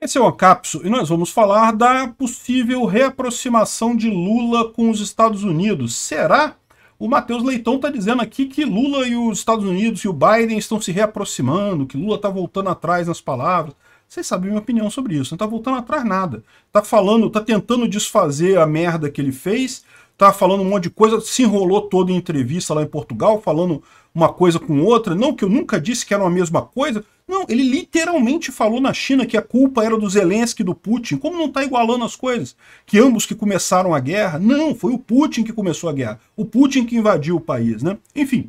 Esse é o Ancapso e nós vamos falar da possível reaproximação de Lula com os Estados Unidos. Será? O Matheus Leitão está dizendo aqui que Lula e os Estados Unidos e o Biden estão se reaproximando, que Lula está voltando atrás nas palavras. Vocês sabem minha opinião sobre isso, não está voltando atrás nada. Está falando, está tentando desfazer a merda que ele fez, Está falando um monte de coisa, se enrolou todo em entrevista lá em Portugal, falando uma coisa com outra. Não que eu nunca disse que era a mesma coisa, não, ele literalmente falou na China que a culpa era do Zelensky e do Putin. Como não está igualando as coisas? Que ambos que começaram a guerra? Não, foi o Putin que começou a guerra. O Putin que invadiu o país, né? Enfim,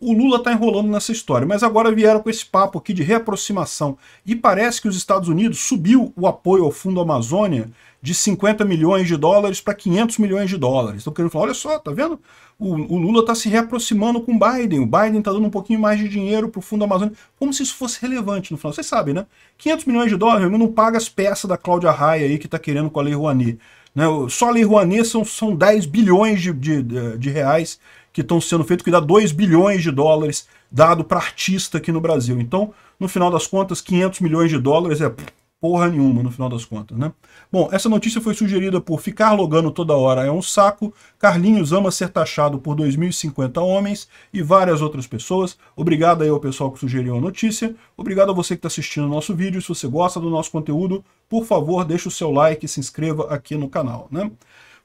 o Lula está enrolando nessa história, mas agora vieram com esse papo aqui de reaproximação. E parece que os Estados Unidos subiu o apoio ao Fundo Amazônia de 50 milhões de dólares para 500 milhões de dólares. Estão querendo falar, olha só, tá vendo? O, o Lula está se reaproximando com o Biden. O Biden está dando um pouquinho mais de dinheiro para o Fundo Amazônia. Como se isso fosse relevante no final. Vocês sabem, né? 500 milhões de dólares não paga as peças da Cláudia Raia aí que está querendo com a Lei Rouanet. Né? Só a Lei Rouanet são, são 10 bilhões de, de, de reais que estão sendo feitos, que dá 2 bilhões de dólares dado para artista aqui no Brasil. Então, no final das contas, 500 milhões de dólares é porra nenhuma no final das contas, né? Bom, essa notícia foi sugerida por Ficar logando toda hora é um saco, Carlinhos ama ser taxado por 2.050 homens e várias outras pessoas. Obrigado aí ao pessoal que sugeriu a notícia, obrigado a você que está assistindo o nosso vídeo, se você gosta do nosso conteúdo, por favor, deixe o seu like e se inscreva aqui no canal, né?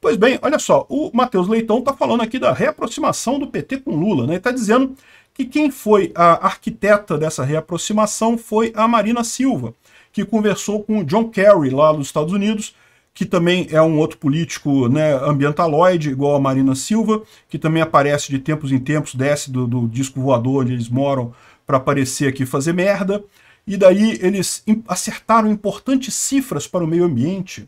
Pois bem, olha só, o Matheus Leitão está falando aqui da reaproximação do PT com Lula, né? Ele está dizendo que quem foi a arquiteta dessa reaproximação foi a Marina Silva, que conversou com John Kerry, lá nos Estados Unidos, que também é um outro político né, ambientaloide, igual a Marina Silva, que também aparece de tempos em tempos, desce do, do disco voador onde eles moram para aparecer aqui fazer merda. E daí eles acertaram importantes cifras para o meio ambiente.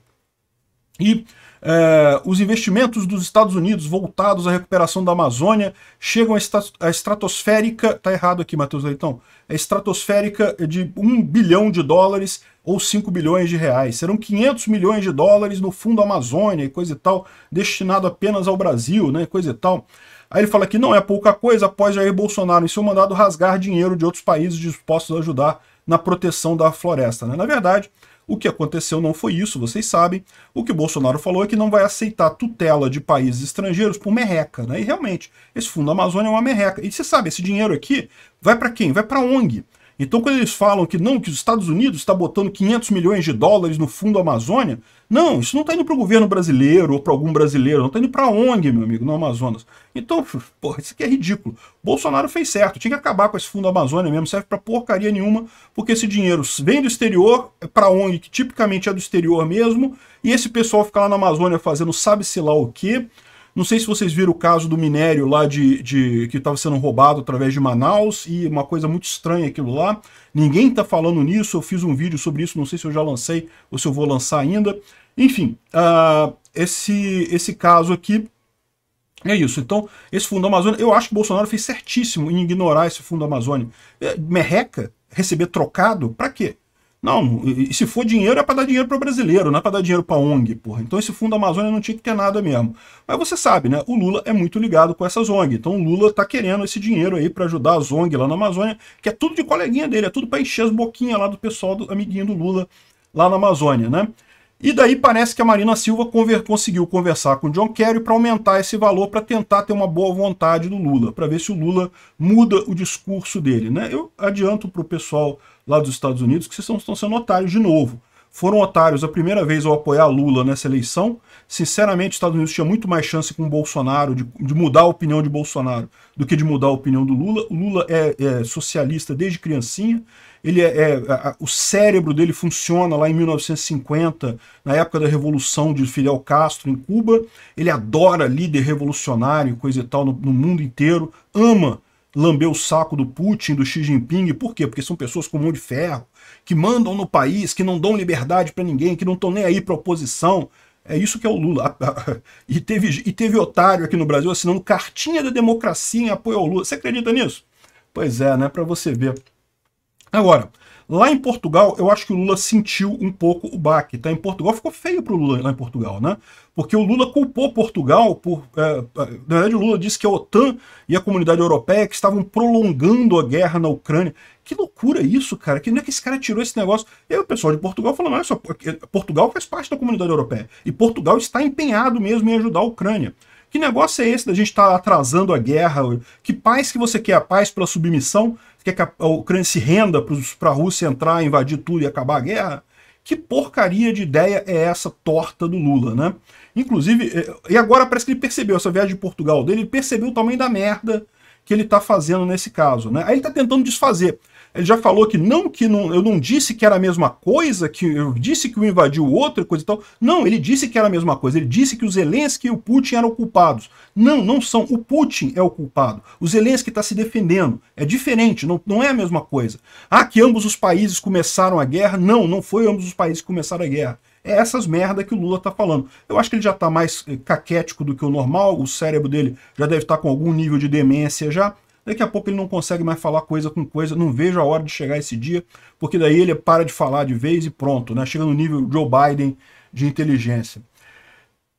E eh, os investimentos dos Estados Unidos voltados à recuperação da Amazônia chegam à, estra estratosférica. Tá errado aqui, Matheus Leitão. É estratosférica de 1 bilhão de dólares ou 5 bilhões de reais. Serão 500 milhões de dólares no Fundo Amazônia e coisa e tal, destinado apenas ao Brasil, né, coisa e tal. Aí ele fala que não é pouca coisa após Jair Bolsonaro, em seu mandado, rasgar dinheiro de outros países dispostos a ajudar na proteção da floresta. Né? Na verdade, o que aconteceu não foi isso, vocês sabem. O que o Bolsonaro falou é que não vai aceitar tutela de países estrangeiros por merreca, né? E realmente, esse fundo Amazônia é uma merreca. E você sabe, esse dinheiro aqui vai para quem? Vai para ONG. Então, quando eles falam que não, que os Estados Unidos está botando 500 milhões de dólares no fundo Amazônia, não, isso não está indo para o governo brasileiro ou para algum brasileiro, não está indo para a ONG, meu amigo, no Amazonas. Então, porra, isso aqui é ridículo. Bolsonaro fez certo, tinha que acabar com esse fundo Amazônia mesmo, serve para porcaria nenhuma, porque esse dinheiro vem do exterior é para a ONG, que tipicamente é do exterior mesmo, e esse pessoal fica lá na Amazônia fazendo sabe-se lá o quê. Não sei se vocês viram o caso do minério lá de, de que estava sendo roubado através de Manaus e uma coisa muito estranha aquilo lá. Ninguém está falando nisso. Eu fiz um vídeo sobre isso. Não sei se eu já lancei ou se eu vou lançar ainda. Enfim, uh, esse esse caso aqui é isso. Então, esse fundo Amazônia, eu acho que Bolsonaro fez certíssimo em ignorar esse fundo Amazônia. É, merreca receber trocado para quê? Não, e se for dinheiro é para dar dinheiro para o brasileiro, não é para dar dinheiro para ONG, porra. Então esse fundo Amazônia não tinha que ter nada mesmo. Mas você sabe, né? O Lula é muito ligado com essas ONG. Então o Lula tá querendo esse dinheiro aí para ajudar as ONG lá na Amazônia, que é tudo de coleguinha dele, é tudo para encher as boquinhas lá do pessoal do amiguinho do Lula lá na Amazônia, né? E daí parece que a Marina Silva conver, conseguiu conversar com o John Kerry para aumentar esse valor, para tentar ter uma boa vontade do Lula, para ver se o Lula muda o discurso dele. Né? Eu adianto para o pessoal lá dos Estados Unidos que vocês estão, estão sendo otários de novo foram otários a primeira vez ao apoiar Lula nessa eleição. Sinceramente, os Estados Unidos tinha muito mais chance com Bolsonaro, de, de, mudar a opinião de Bolsonaro, do que de mudar a opinião do Lula. O Lula é, é socialista desde criancinha, ele é, é a, o cérebro dele funciona lá em 1950, na época da Revolução de Fidel Castro em Cuba. Ele adora líder revolucionário, coisa e tal, no, no mundo inteiro, ama lamber o saco do Putin, do Xi Jinping, por quê? Porque são pessoas com mão de ferro, que mandam no país, que não dão liberdade para ninguém, que não estão nem aí para oposição. É isso que é o Lula. E teve, e teve otário aqui no Brasil assinando cartinha da democracia em apoio ao Lula. Você acredita nisso? Pois é, né? Para você ver. Agora, Lá em Portugal, eu acho que o Lula sentiu um pouco o baque. Tá? Em Portugal ficou feio para o Lula lá em Portugal, né? Porque o Lula culpou Portugal por. É, é, na verdade, o Lula disse que a OTAN e a comunidade europeia que estavam prolongando a guerra na Ucrânia. Que loucura isso, cara. Que não é que esse cara tirou esse negócio? E aí o pessoal de Portugal falou, é só, é, Portugal faz parte da comunidade europeia. E Portugal está empenhado mesmo em ajudar a Ucrânia. Que negócio é esse da gente estar tá atrasando a guerra? Que paz que você quer? A paz pela submissão? Você quer que a Ucrânia se renda para a Rússia entrar, invadir tudo e acabar a guerra? Que porcaria de ideia é essa torta do Lula, né? Inclusive, eh, e agora parece que ele percebeu, essa viagem de Portugal dele, ele percebeu o tamanho da merda que ele está fazendo nesse caso, né? Aí ele está tentando desfazer. Ele já falou que não, que não, eu não disse que era a mesma coisa, que eu disse que o invadiu outra coisa e tal. Não, ele disse que era a mesma coisa. Ele disse que o Zelensky e o Putin eram culpados. Não, não são. O Putin é o culpado. O Zelensky está se defendendo. É diferente, não, não é a mesma coisa. Ah, que ambos os países começaram a guerra. Não, não foi ambos os países que começaram a guerra. É essas merda que o Lula tá falando. Eu acho que ele já tá mais eh, caquético do que o normal, o cérebro dele já deve estar tá com algum nível de demência já. Daqui a pouco ele não consegue mais falar coisa com coisa, não vejo a hora de chegar esse dia, porque daí ele para de falar de vez e pronto, né? chega no nível Joe Biden de inteligência.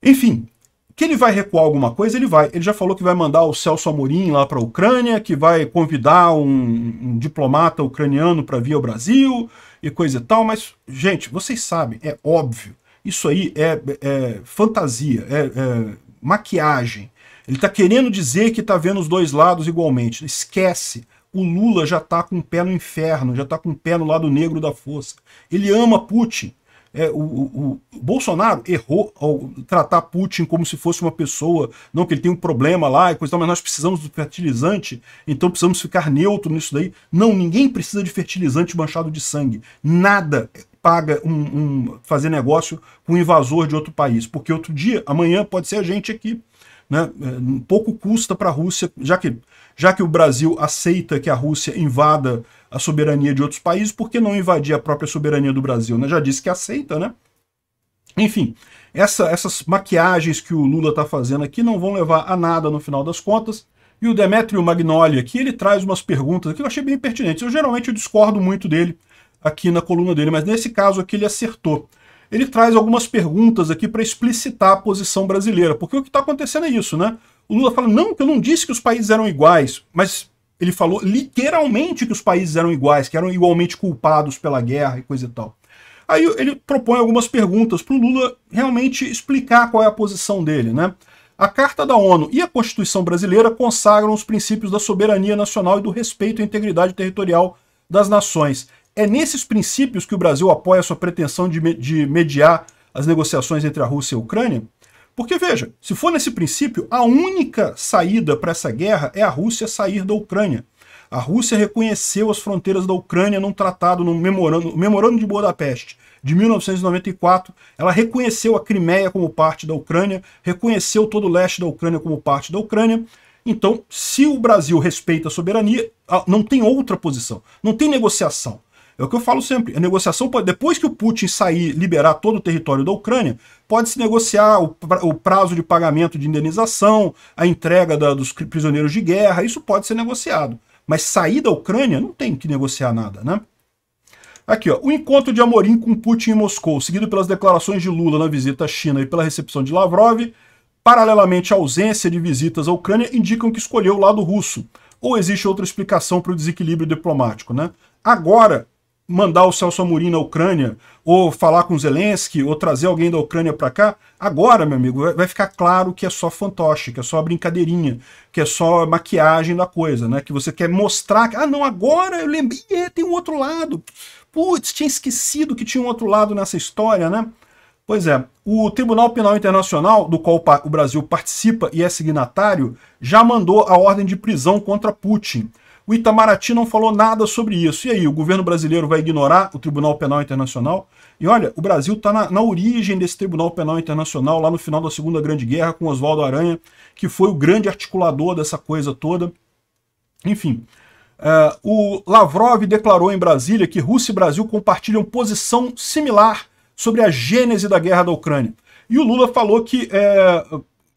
Enfim, que ele vai recuar alguma coisa, ele vai. Ele já falou que vai mandar o Celso Amorim lá para a Ucrânia, que vai convidar um, um diplomata ucraniano para vir ao Brasil e coisa e tal, mas, gente, vocês sabem, é óbvio, isso aí é, é fantasia, é, é maquiagem. Ele está querendo dizer que está vendo os dois lados igualmente. Esquece. O Lula já está com o pé no inferno, já está com o pé no lado negro da força. Ele ama Putin. É, o, o, o, Bolsonaro errou ao tratar Putin como se fosse uma pessoa, não que ele tem um problema lá e coisa mas nós precisamos do fertilizante, então precisamos ficar neutro nisso daí. Não, ninguém precisa de fertilizante manchado de sangue. Nada paga um, um fazer negócio com um invasor de outro país, porque outro dia, amanhã, pode ser a gente aqui. Né? Eh, pouco custa para a Rússia, já que, já que o Brasil aceita que a Rússia invada a soberania de outros países, por que não invadir a própria soberania do Brasil? Né? Já disse que aceita, né? Enfim, essa, essas maquiagens que o Lula está fazendo aqui não vão levar a nada no final das contas. E o Demetrio Magnoli aqui, ele traz umas perguntas que eu achei bem pertinentes. Eu geralmente eu discordo muito dele aqui na coluna dele, mas nesse caso aqui ele acertou ele traz algumas perguntas aqui para explicitar a posição brasileira, porque o que está acontecendo é isso, né? O Lula fala, não, que eu não disse que os países eram iguais, mas ele falou literalmente que os países eram iguais, que eram igualmente culpados pela guerra e coisa e tal. Aí ele propõe algumas perguntas para o Lula realmente explicar qual é a posição dele, né? A Carta da ONU e a Constituição brasileira consagram os princípios da soberania nacional e do respeito à integridade territorial das nações. É nesses princípios que o Brasil apoia a sua pretensão de, de mediar as negociações entre a Rússia e a Ucrânia? Porque, veja, se for nesse princípio, a única saída para essa guerra é a Rússia sair da Ucrânia. A Rússia reconheceu as fronteiras da Ucrânia num tratado, num memorando, memorando de Budapeste de 1994. Ela reconheceu a Crimeia como parte da Ucrânia, reconheceu todo o leste da Ucrânia como parte da Ucrânia. Então, se o Brasil respeita a soberania, não tem outra posição, não tem negociação. É o que eu falo sempre. A negociação pode, depois que o Putin sair, liberar todo o território da Ucrânia, pode-se negociar o, o prazo de pagamento de indenização, a entrega da, dos prisioneiros de guerra, isso pode ser negociado. Mas sair da Ucrânia não tem que negociar nada, né? Aqui, ó, o encontro de Amorim com Putin em Moscou, seguido pelas declarações de Lula na visita à China e pela recepção de Lavrov, paralelamente à ausência de visitas à Ucrânia, indicam que escolheu o lado russo. Ou existe outra explicação para o desequilíbrio diplomático, né? Agora, mandar o Celso Amorim na Ucrânia, ou falar com Zelensky, ou trazer alguém da Ucrânia para cá, agora, meu amigo, vai ficar claro que é só fantoche, que é só brincadeirinha, que é só maquiagem da coisa, né? Que você quer mostrar que, ah, não, agora eu lembrei, é, tem um outro lado. Putz, tinha esquecido que tinha um outro lado nessa história, né? Pois é, o Tribunal Penal Internacional, do qual o Brasil participa e é signatário, já mandou a ordem de prisão contra Putin. O Itamaraty não falou nada sobre isso. E aí, o governo brasileiro vai ignorar o Tribunal Penal Internacional? E olha, o Brasil está na, na, origem desse Tribunal Penal Internacional, lá no final da Segunda Grande Guerra, com Oswaldo Aranha, que foi o grande articulador dessa coisa toda. Enfim, uh, o Lavrov declarou em Brasília que Rússia e Brasil compartilham posição similar sobre a gênese da guerra da Ucrânia. E o Lula falou que, é,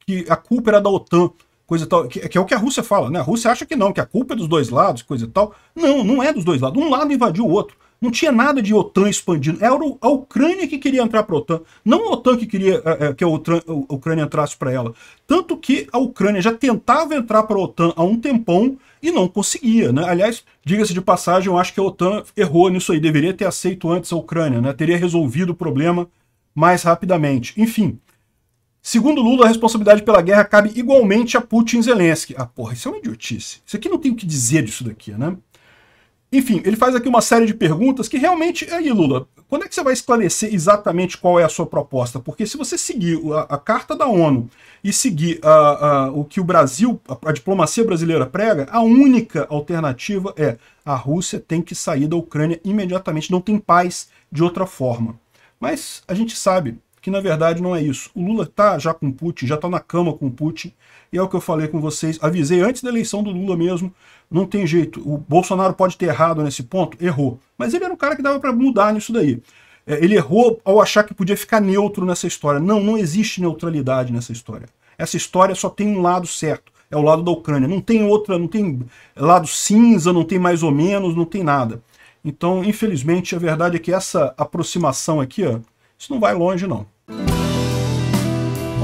que a culpa era da OTAN coisa e tal, que, que, é o que a Rússia fala, né? A Rússia acha que não, que a culpa é dos dois lados, coisa e tal. Não, não é dos dois lados. Um lado invadiu o outro. Não tinha nada de OTAN expandindo. Era a Ucrânia que queria entrar para a OTAN, não a OTAN que queria é, é que a, a Ucrânia entrasse para ela. Tanto que a Ucrânia já tentava entrar para a OTAN há um tempão e não conseguia. Né? Aliás, diga-se de passagem, eu acho que a OTAN errou nisso aí. Deveria ter aceito antes a Ucrânia, né? teria resolvido o problema mais rapidamente. Enfim, Segundo Lula, a responsabilidade pela guerra cabe igualmente a Putin e Zelensky. Ah, porra, isso é uma idiotice. Isso aqui não tem o que dizer disso daqui, né? Enfim, ele faz aqui uma série de perguntas que realmente... Aí, Lula, quando é que você vai esclarecer exatamente qual é a sua proposta? Porque se você seguir a, a Carta da ONU e seguir a, a, o que o Brasil, a diplomacia brasileira prega, a única alternativa é a Rússia tem que sair da Ucrânia imediatamente, não tem paz de outra forma. Mas a gente sabe que na verdade não é isso. O Lula está já com Putin, já está na cama com Putin, e é o que eu falei com vocês, avisei antes da eleição do Lula mesmo, não tem jeito, o Bolsonaro pode ter errado nesse ponto, errou, mas ele era um cara que dava para mudar nisso daí. É, ele errou ao achar que podia ficar neutro nessa história. Não, não existe neutralidade nessa história. Essa história só tem um lado certo, é o lado da Ucrânia. Não tem outra, não tem lado cinza, não tem mais ou menos, não tem nada. Então, infelizmente, a verdade é que essa aproximação aqui, ó, isso não vai longe, não.